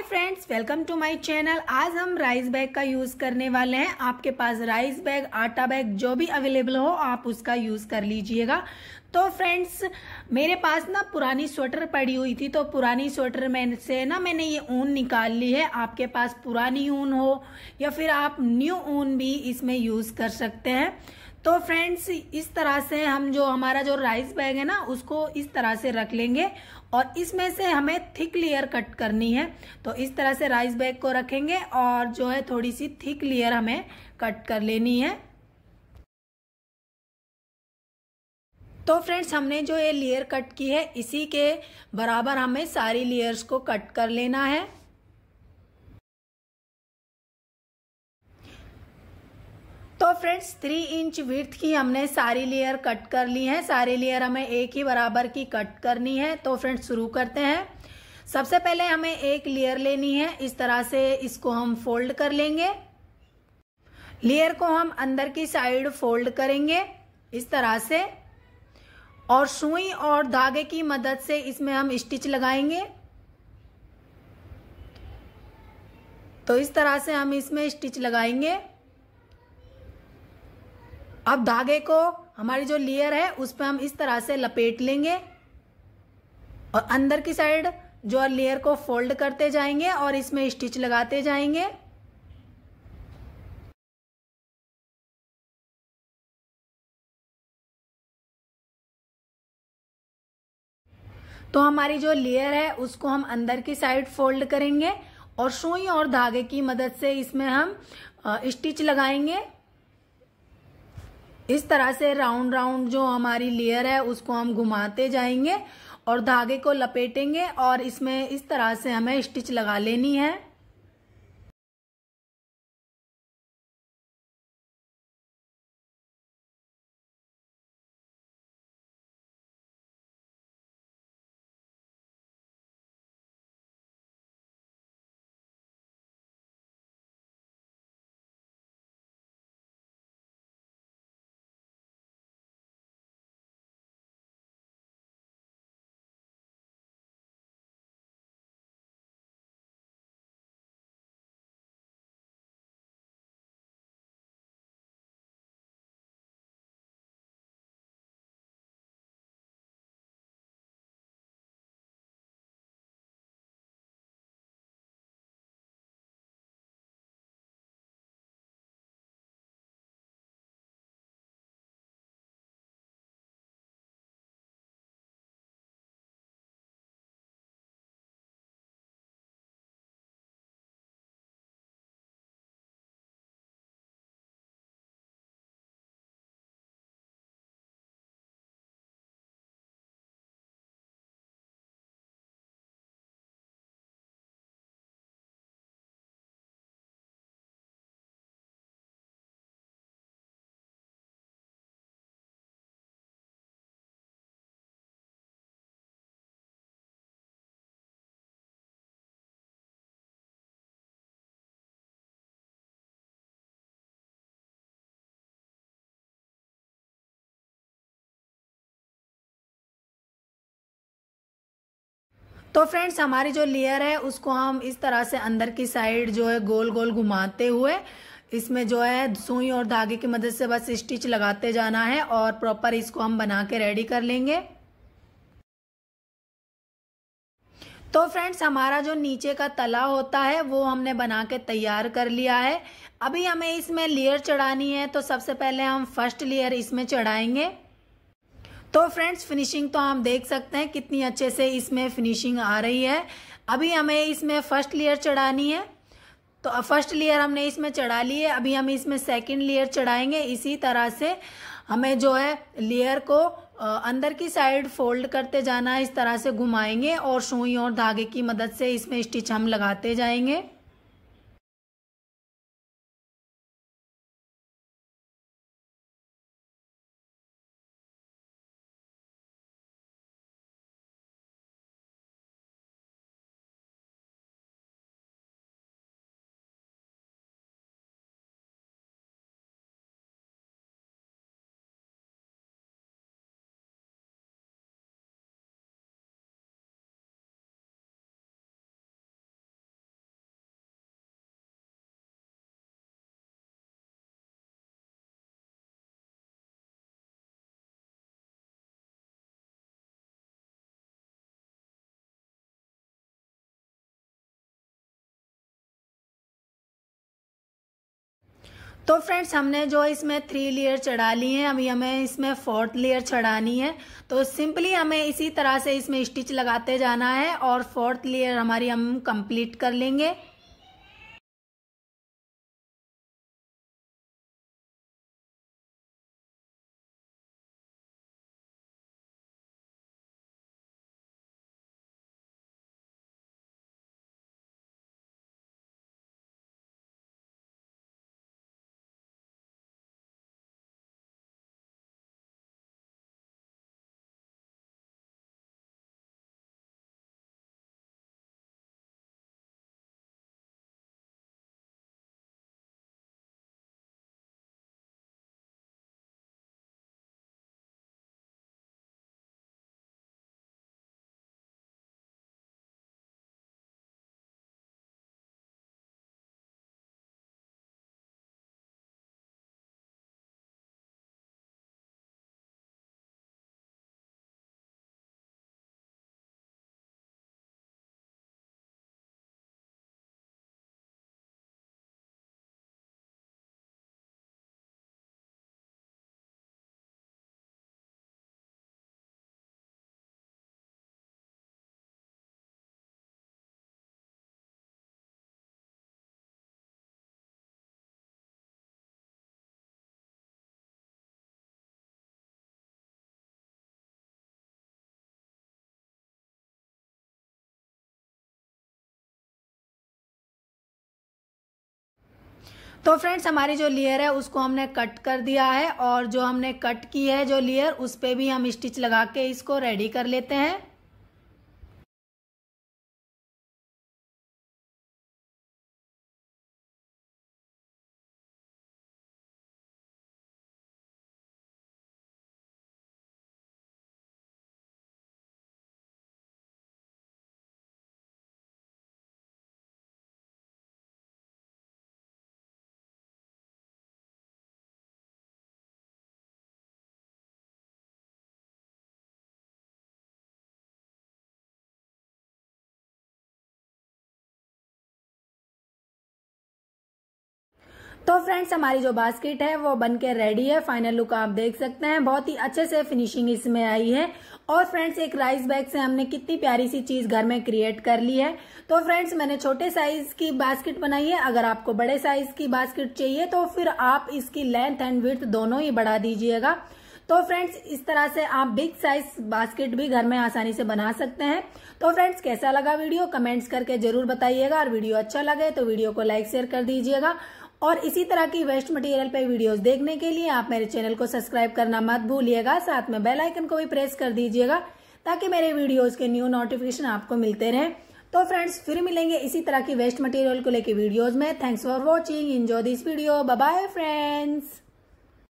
high friends welcome to my channel आज हम rice bag का यूज़ करने वाले हैं आपके पास राइस बैग आटा बैग जो भी अवेलेबल हो आप उसका यूज़ कर लीजिएगा तो फ्रेंड्स मेरे पास ना पुरानी स्वेटर पड़ी हुई थी तो पुरानी स्वेटर में से ना मैंने ये ऊन निकाल ली है आपके पास पुरानी ऊन हो या फिर आप न्यू ऊन भी इसमें यूज़ कर सकते हैं तो फ्रेंड्स इस तरह से हम जो हमारा जो राइस बैग है ना उसको इस तरह से रख लेंगे और इसमें से हमें थिक लेयर कट करनी है तो इस तरह से राइस बैग को रखेंगे और जो है थोड़ी सी थिक लेयर हमें कट कर लेनी है तो फ्रेंड्स हमने जो ये लेयर कट की है इसी के बराबर हमें सारी लेयर्स को कट कर लेना है तो फ्रेंड्स थ्री इंच विर्थ की हमने सारी लेयर कट कर ली है सारी लेयर हमें एक ही बराबर की कट करनी है तो फ्रेंड्स शुरू करते हैं सबसे पहले हमें एक लेयर लेनी है इस तरह से इसको हम फोल्ड कर लेंगे लेयर को हम अंदर की साइड फोल्ड करेंगे इस तरह से और सुई और धागे की मदद से इसमें हम स्टिच लगाएंगे तो इस तरह से हम इसमें स्टिच लगाएंगे अब धागे को हमारी जो लेयर है उस पर हम इस तरह से लपेट लेंगे और अंदर की साइड जो लेयर को फोल्ड करते जाएंगे और इसमें स्टिच लगाते जाएंगे तो हमारी जो लेयर है उसको हम अंदर की साइड फोल्ड करेंगे और सुई और धागे की मदद से इसमें हम स्टिच लगाएंगे इस तरह से राउंड राउंड जो हमारी लेयर है उसको हम घुमाते जाएंगे और धागे को लपेटेंगे और इसमें इस तरह से हमें स्टिच लगा लेनी है तो फ्रेंड्स हमारी जो लेयर है उसको हम इस तरह से अंदर की साइड जो है गोल गोल घुमाते हुए इसमें जो है सुई और धागे की मदद से बस स्टिच लगाते जाना है और प्रॉपर इसको हम बना के रेडी कर लेंगे तो फ्रेंड्स हमारा जो नीचे का तला होता है वो हमने बना के तैयार कर लिया है अभी हमें इसमें लेयर चढ़ानी है तो सबसे पहले हम फर्स्ट लेयर इसमें चढ़ाएंगे तो फ्रेंड्स फिनिशिंग तो हम देख सकते हैं कितनी अच्छे से इसमें फिनिशिंग आ रही है अभी हमें इसमें फर्स्ट लेयर चढ़ानी है तो फर्स्ट लेयर हमने इसमें चढ़ा ली है अभी हम इसमें सेकंड लेयर चढ़ाएंगे इसी तरह से हमें जो है लेयर को अंदर की साइड फोल्ड करते जाना इस तरह से घुमाएंगे और सुई और धागे की मदद से इसमें स्टिच हम लगाते जाएंगे तो फ्रेंड्स हमने जो इसमें थ्री लेयर चढ़ा ली हैं अभी हमें इसमें फोर्थ लेयर चढ़ानी है तो सिंपली हमें इसी तरह से इसमें स्टिच लगाते जाना है और फोर्थ लेयर हमारी हम कंप्लीट कर लेंगे तो फ्रेंड्स हमारी जो लेयर है उसको हमने कट कर दिया है और जो हमने कट की है जो लेयर उस पर भी हम स्टिच लगा के इसको रेडी कर लेते हैं तो फ्रेंड्स हमारी जो बास्केट है वो बनके रेडी है फाइनल लुक आप देख सकते हैं बहुत ही अच्छे से फिनिशिंग इसमें आई है और फ्रेंड्स एक राइस बैग से हमने कितनी प्यारी सी चीज घर में क्रिएट कर ली है तो फ्रेंड्स मैंने छोटे साइज की बास्केट बनाई है अगर आपको बड़े साइज की बास्केट चाहिए तो फिर आप इसकी लेंथ एंड विर्थ दोनों ही बढ़ा दीजिएगा तो फ्रेंड्स इस तरह से आप बिग साइज बास्केट भी घर में आसानी से बना सकते हैं तो फ्रेंड्स कैसा लगा वीडियो कमेंट्स करके जरूर बताइएगा और वीडियो अच्छा लगे तो वीडियो को लाइक शेयर कर दीजिएगा और इसी तरह की वेस्ट मटेरियल पे वीडियोस देखने के लिए आप मेरे चैनल को सब्सक्राइब करना मत भूलिएगा साथ में बेल आइकन को भी प्रेस कर दीजिएगा ताकि मेरे वीडियोस के न्यू नोटिफिकेशन आपको मिलते रहें तो फ्रेंड्स फिर मिलेंगे इसी तरह की वेस्ट मटेरियल को लेकर वीडियोज में thanks for watching enjoy this video bye friends